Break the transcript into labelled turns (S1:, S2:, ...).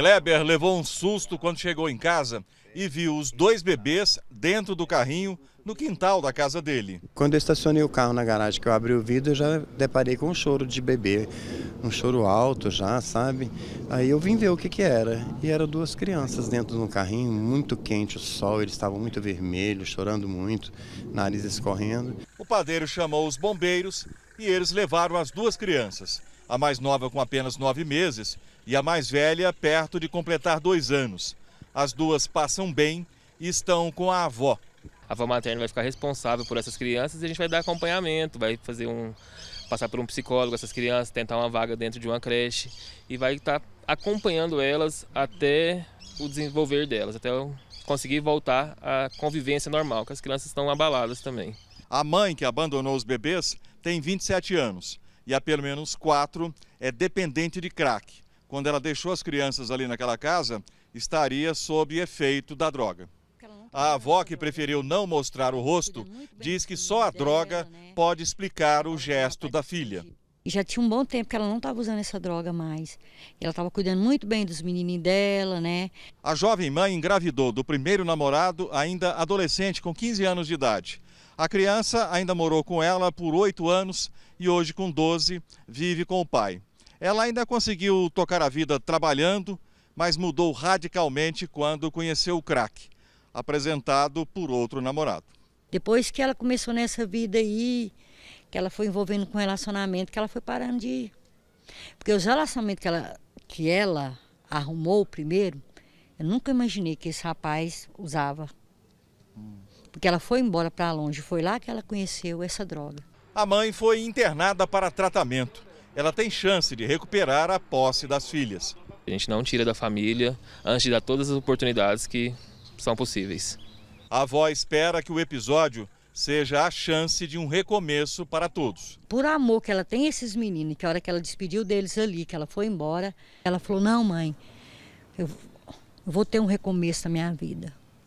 S1: Kleber levou um susto quando chegou em casa e viu os dois bebês dentro do carrinho no quintal da casa dele.
S2: Quando eu estacionei o carro na garagem, que eu abri o vidro, eu já deparei com um choro de bebê, um choro alto já, sabe? Aí eu vim ver o que que era, e eram duas crianças dentro de um carrinho, muito quente o sol, eles estavam muito vermelhos, chorando muito, nariz escorrendo.
S1: O padeiro chamou os bombeiros e eles levaram as duas crianças, a mais nova com apenas nove meses e a mais velha perto de completar dois anos. As duas passam bem e estão com a avó. A avó materna vai ficar responsável por essas crianças e a gente vai dar acompanhamento, vai fazer um passar por um psicólogo essas crianças, tentar uma vaga dentro de uma creche e vai estar tá acompanhando elas até o desenvolver delas, até conseguir voltar à convivência normal, que as crianças estão abaladas também. A mãe que abandonou os bebês tem 27 anos e há pelo menos quatro é dependente de crack. Quando ela deixou as crianças ali naquela casa, estaria sob efeito da droga. A avó, que preferiu não mostrar o rosto, diz que só a droga né? pode explicar o gesto da filha.
S3: já tinha um bom tempo que ela não estava usando essa droga mais. Ela estava cuidando muito bem dos menininhos dela, né?
S1: A jovem mãe engravidou do primeiro namorado, ainda adolescente, com 15 anos de idade. A criança ainda morou com ela por oito anos e hoje, com 12, vive com o pai. Ela ainda conseguiu tocar a vida trabalhando, mas mudou radicalmente quando conheceu o crack, apresentado por outro
S3: namorado. Depois que ela começou nessa vida aí, que ela foi envolvendo com relacionamento, que ela foi parando de ir. Porque os relacionamentos que ela, que ela arrumou primeiro, eu nunca imaginei que esse rapaz usava. Hum. Porque ela foi embora para longe, foi lá que ela conheceu essa droga.
S1: A mãe foi internada para tratamento. Ela tem chance de recuperar a posse das filhas. A gente não tira da família antes de dar todas as oportunidades que são possíveis. A avó espera que o episódio seja a chance de um recomeço para todos.
S3: Por amor que ela tem esses meninos, que a hora que ela despediu deles ali, que ela foi embora, ela falou: Não, mãe, eu vou ter um recomeço na minha vida.